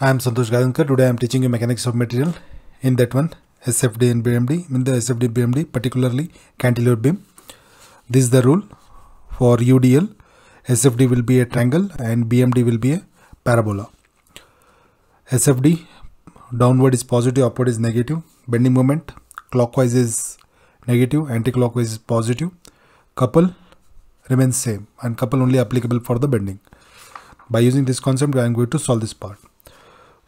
I am Santosh Gadankar. Today I am teaching you mechanics of material. In that one, SFD and BMD. In the SFD BMD, particularly cantilever beam. This is the rule for UDL. SFD will be a triangle and BMD will be a parabola. SFD downward is positive, upward is negative. Bending moment clockwise is negative, anticlockwise is positive. Couple remains same and couple only applicable for the bending. By using this concept, I am going to solve this part.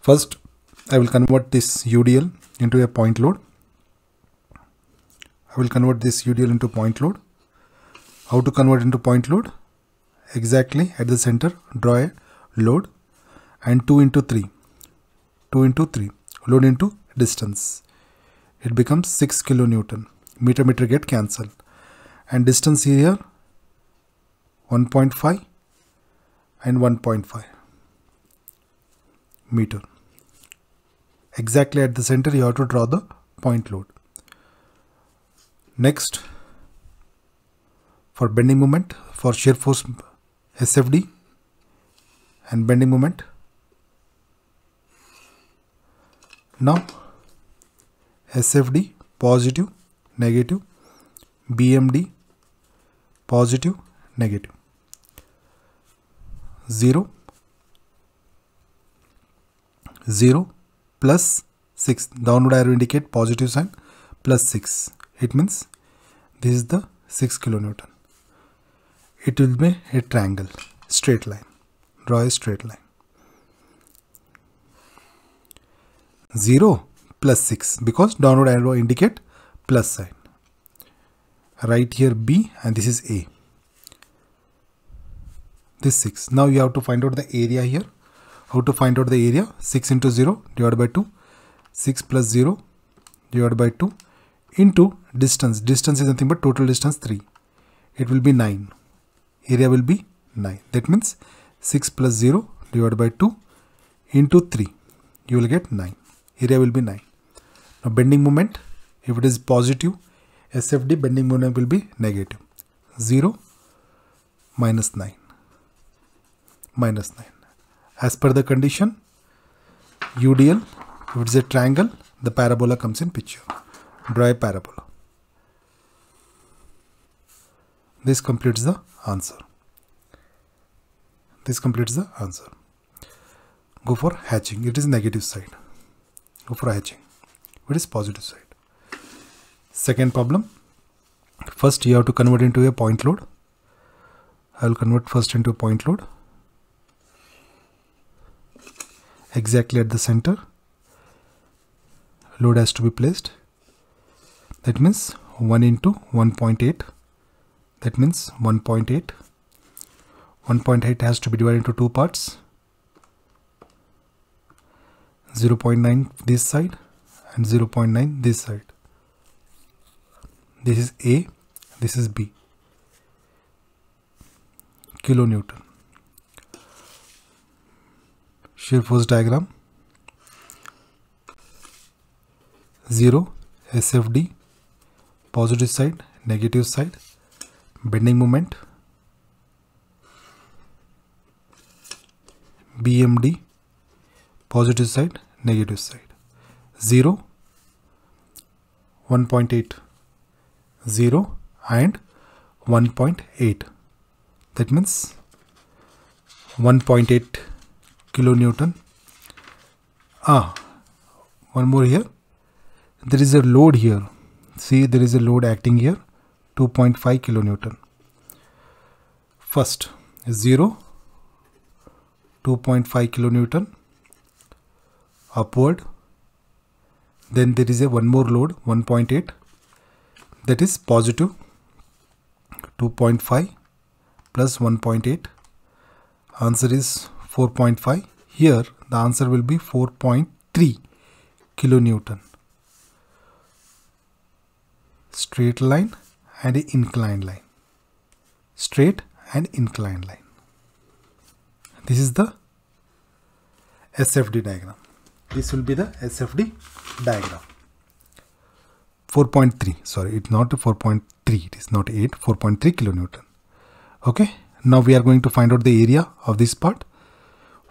First, I will convert this UDL into a point load. I will convert this UDL into point load. How to convert into point load? Exactly at the center, draw a load and 2 into 3. 2 into 3. Load into distance. It becomes 6 kilonewton. Meter meter get cancelled. And distance here 1.5 and 1.5 meter exactly at the center you have to draw the point load. Next for bending moment for shear force SFD and bending moment. Now SFD positive negative BMD positive negative 0 0 plus 6 downward arrow indicate positive sign plus 6 it means this is the 6 kilonewton it will be a triangle straight line draw a straight line 0 plus 6 because downward arrow indicate plus sign right here B and this is A this 6 now you have to find out the area here how to find out the area 6 into 0 divided by 2 6 plus 0 divided by 2 into distance distance is nothing but total distance 3 it will be 9 area will be 9 that means 6 plus 0 divided by 2 into 3 you will get 9 area will be 9 now bending moment if it is positive SFD bending moment will be negative 0 minus 9 minus 9 as per the condition UDL, if it's a triangle, the parabola comes in picture. Draw a parabola. This completes the answer. This completes the answer. Go for hatching. It is negative side. Go for hatching. It is positive side. Second problem. First, you have to convert into a point load. I'll convert first into a point load. exactly at the center load has to be placed that means 1 into 1.8 that means 1.8 1.8 has to be divided into two parts 0.9 this side and 0.9 this side this is A this is B kilonewton shear force diagram 0 SFD positive side negative side bending moment BMD positive side negative side 0 1.8 0 and 1.8 that means 1.8 kilonewton. Ah, one more here. There is a load here. See, there is a load acting here, 2.5 kilonewton. First, 0, 2.5 kilonewton upward. Then there is a one more load, 1.8, that is positive, 2.5 plus 1.8. Answer is 4.5. Here the answer will be 4.3 kilonewton. Straight line and inclined line. Straight and inclined line. This is the SFD diagram. This will be the SFD diagram. 4.3 sorry it's not 4.3 it is not 8 4.3 kilonewton okay now we are going to find out the area of this part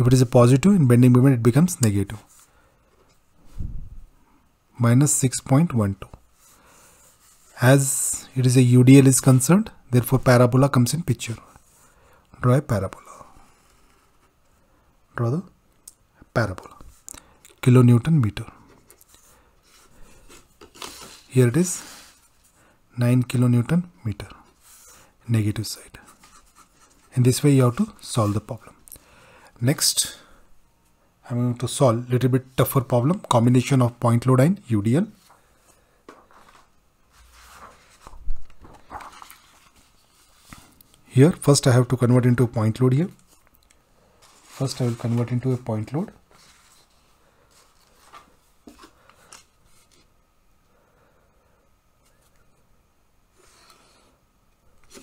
If it is a positive in bending moment, it becomes negative. Minus 6.12. As it is a UDL is concerned, therefore parabola comes in picture. Draw a parabola. Draw the parabola. Kilonewton meter. Here it is 9 kilonewton meter negative side. In this way you have to solve the problem. Next, I'm going to solve a little bit tougher problem, combination of point load and UDL. Here, first I have to convert into point load here. First I will convert into a point load.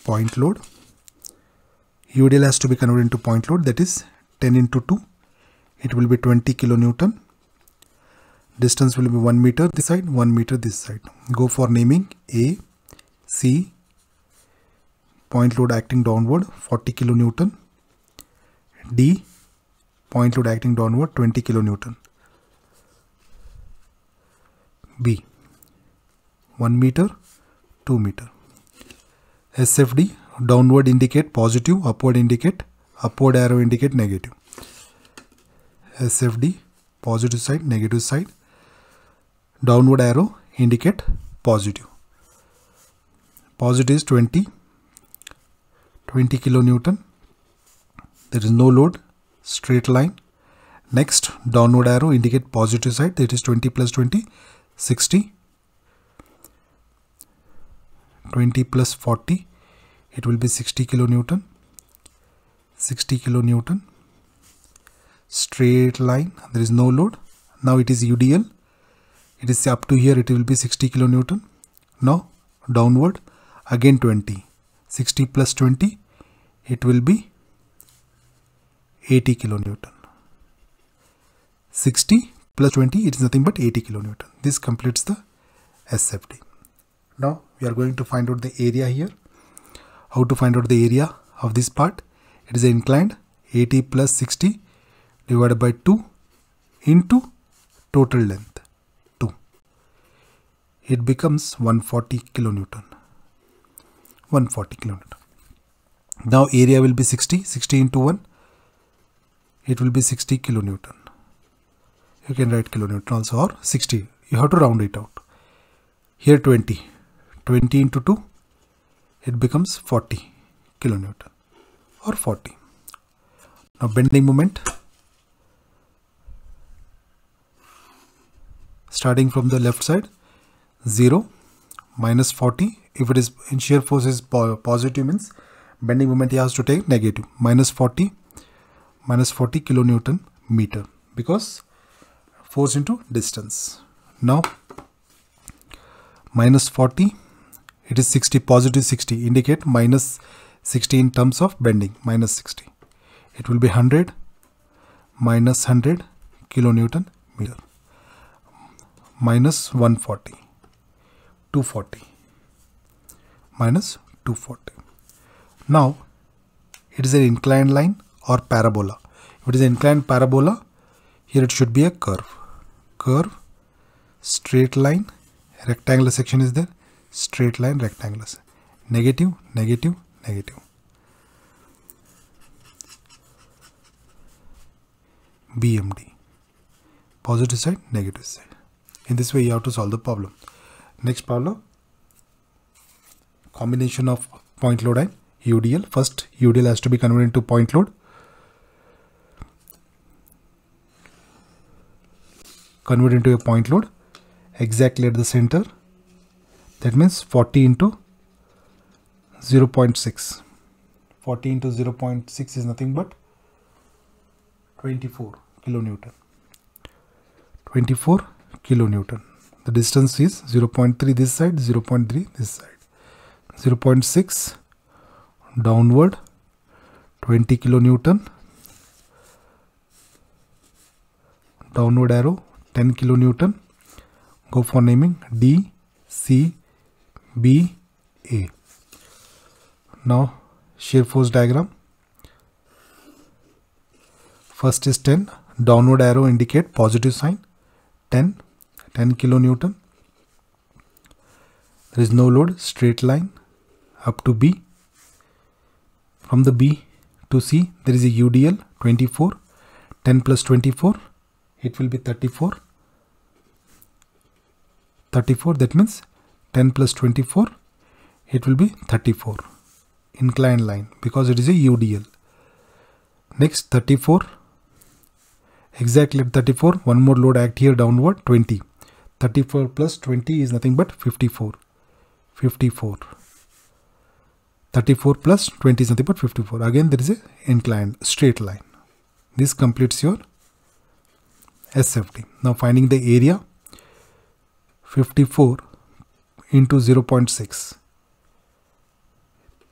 Point load. UDL has to be converted into point load that is 10 into 2 it will be 20 kilonewton distance will be 1 meter this side 1 meter this side go for naming a c point load acting downward 40 kilonewton d point load acting downward 20 kilonewton b 1 meter 2 meter sfd downward indicate positive upward indicate upward arrow indicate negative. SFD positive side, negative side. Downward arrow indicate positive. is 20, 20 kilonewton. There is no load, straight line. Next downward arrow indicate positive side that is 20 plus 20, 60. 20 plus 40, it will be 60 kilonewton. 60 kilonewton straight line there is no load now it is UDL it is up to here it will be 60 kilonewton now downward again 20 60 plus 20 it will be 80 kilonewton 60 plus 20 it is nothing but 80 kilonewton this completes the SFD now we are going to find out the area here how to find out the area of this part it is inclined 80 plus 60 divided by 2 into total length 2. It becomes 140 kilonewton. 140 kilonewton. Now area will be 60, 60 into 1, it will be 60 kilonewton. You can write kilonewton also or 60, you have to round it out. Here 20, 20 into 2, it becomes 40 kilonewton or 40. Now bending moment starting from the left side 0 minus 40 if it is in shear force is positive means bending moment he has to take negative minus 40 minus 40 kilonewton meter because force into distance now minus 40 it is 60 positive 60 indicate minus minus 60 in terms of bending, minus 60. It will be 100 minus 100 kilonewton meter minus 140, 240, minus 240. Now, it is an inclined line or parabola. If it is an inclined parabola, here it should be a curve. Curve, straight line, rectangular section is there, straight line, rectangular. Negative, negative, negative. BMD positive side negative side in this way you have to solve the problem next problem combination of point load and UDL first UDL has to be converted into point load convert into a point load exactly at the center that means 40 into 0 0.6. 14 to 0 0.6 is nothing but 24 kilonewton. 24 kilonewton. The distance is 0 0.3 this side, 0 0.3 this side. 0 0.6 downward 20 kilonewton downward arrow 10 kilonewton go for naming D C B A now shear force diagram. First is 10. Downward arrow indicate positive sign. 10. 10 kilonewton. There is no load. Straight line up to B. From the B to C there is a UDL 24. 10 plus 24 it will be 34. 34 that means 10 plus 24 it will be 34 inclined line because it is a UDL. Next 34, exactly 34, one more load act here downward 20. 34 plus 20 is nothing but 54. 54. 34 plus 20 is nothing but 54. Again there is a inclined straight line. This completes your SFT. Now finding the area 54 into 0.6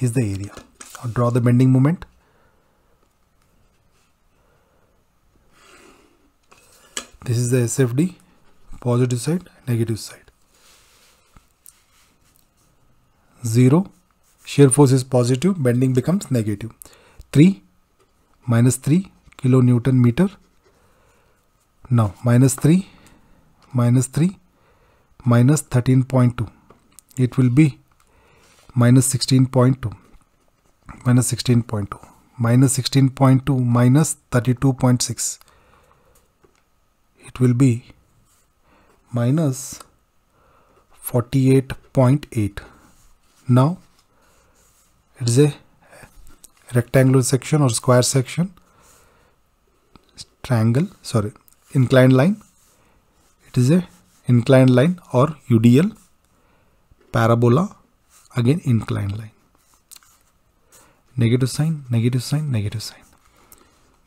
is the area. I'll draw the bending moment. This is the SFD, positive side, negative side. 0, shear force is positive, bending becomes negative. 3, minus 3 kilonewton meter. Now, minus 3, minus 3, minus 13.2. It will be minus 16.2 minus 16.2 minus 16.2 minus 32.6 it will be minus 48.8 now it's a rectangular section or square section triangle sorry inclined line it is a inclined line or UDL parabola again inclined line negative sign negative sign negative sign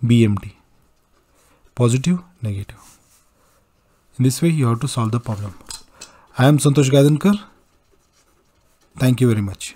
BMT. Positive, negative in this way you have to solve the problem I am Santosh Gadankar thank you very much